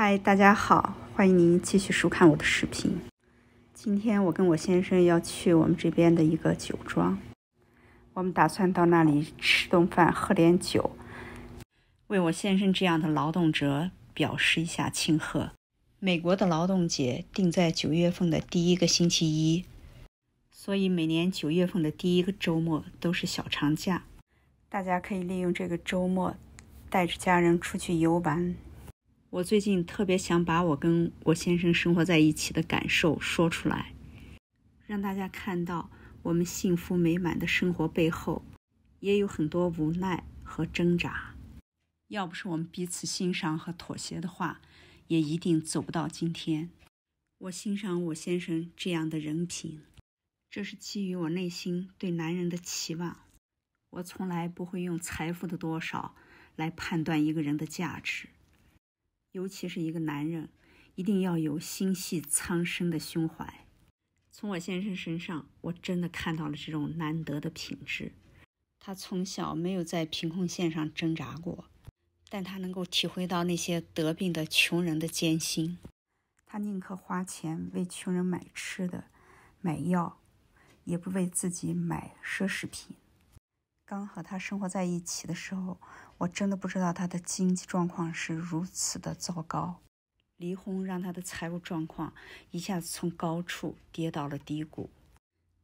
嗨，大家好，欢迎您继续收看我的视频。今天我跟我先生要去我们这边的一个酒庄，我们打算到那里吃顿饭，喝点酒，为我先生这样的劳动者表示一下庆贺。美国的劳动节定在九月份的第一个星期一，所以每年九月份的第一个周末都是小长假，大家可以利用这个周末带着家人出去游玩。我最近特别想把我跟我先生生活在一起的感受说出来，让大家看到我们幸福美满的生活背后，也有很多无奈和挣扎。要不是我们彼此欣赏和妥协的话，也一定走不到今天。我欣赏我先生这样的人品，这是基于我内心对男人的期望。我从来不会用财富的多少来判断一个人的价值。尤其是一个男人，一定要有心系苍生的胸怀。从我先生身上，我真的看到了这种难得的品质。他从小没有在贫困线上挣扎过，但他能够体会到那些得病的穷人的艰辛。他宁可花钱为穷人买吃的、买药，也不为自己买奢侈品。刚和他生活在一起的时候，我真的不知道他的经济状况是如此的糟糕。离婚让他的财务状况一下子从高处跌到了低谷。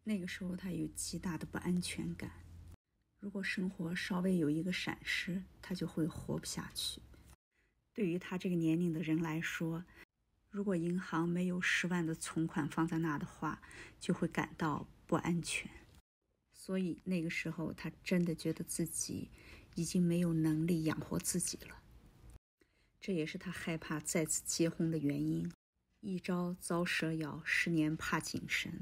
那个时候，他有极大的不安全感。如果生活稍微有一个闪失，他就会活不下去。对于他这个年龄的人来说，如果银行没有十万的存款放在那的话，就会感到不安全。所以那个时候，他真的觉得自己已经没有能力养活自己了。这也是他害怕再次结婚的原因。一朝遭蛇咬，十年怕井绳。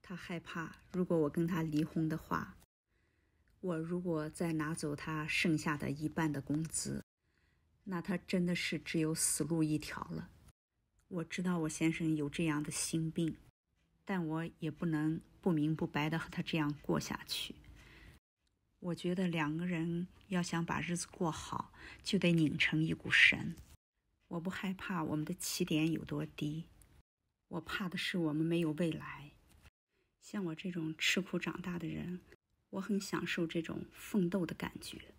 他害怕，如果我跟他离婚的话，我如果再拿走他剩下的一半的工资，那他真的是只有死路一条了。我知道我先生有这样的心病。但我也不能不明不白的和他这样过下去。我觉得两个人要想把日子过好，就得拧成一股绳。我不害怕我们的起点有多低，我怕的是我们没有未来。像我这种吃苦长大的人，我很享受这种奋斗的感觉。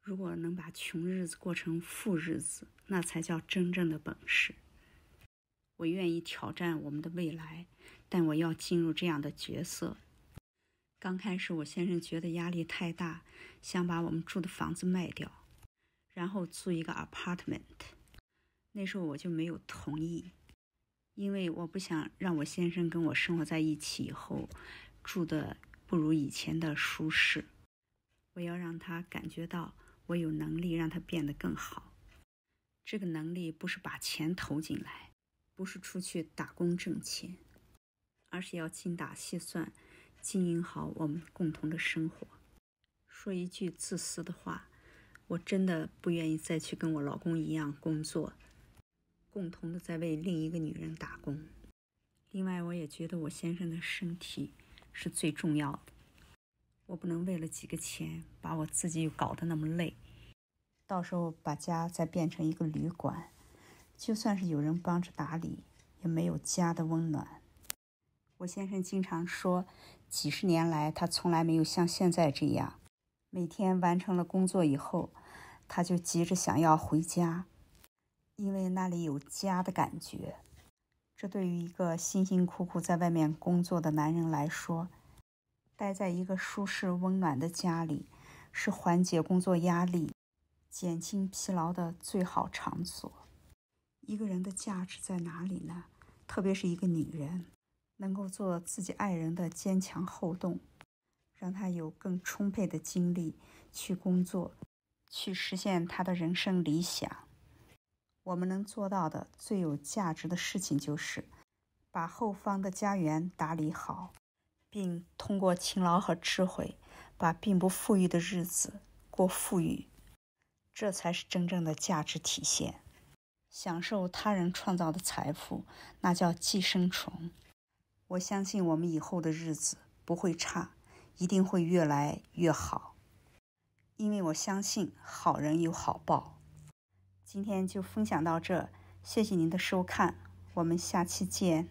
如果能把穷日子过成富日子，那才叫真正的本事。我愿意挑战我们的未来，但我要进入这样的角色。刚开始，我先生觉得压力太大，想把我们住的房子卖掉，然后租一个 apartment。那时候我就没有同意，因为我不想让我先生跟我生活在一起以后住的不如以前的舒适。我要让他感觉到我有能力让他变得更好。这个能力不是把钱投进来。不是出去打工挣钱，而是要精打细算，经营好我们共同的生活。说一句自私的话，我真的不愿意再去跟我老公一样工作，共同的在为另一个女人打工。另外，我也觉得我先生的身体是最重要的，我不能为了几个钱把我自己搞得那么累，到时候把家再变成一个旅馆。就算是有人帮着打理，也没有家的温暖。我先生经常说，几十年来他从来没有像现在这样，每天完成了工作以后，他就急着想要回家，因为那里有家的感觉。这对于一个辛辛苦苦在外面工作的男人来说，待在一个舒适温暖的家里，是缓解工作压力、减轻疲劳的最好场所。一个人的价值在哪里呢？特别是一个女人，能够做自己爱人的坚强后盾，让她有更充沛的精力去工作，去实现她的人生理想。我们能做到的最有价值的事情，就是把后方的家园打理好，并通过勤劳和智慧，把并不富裕的日子过富裕，这才是真正的价值体现。享受他人创造的财富，那叫寄生虫。我相信我们以后的日子不会差，一定会越来越好，因为我相信好人有好报。今天就分享到这，谢谢您的收看，我们下期见。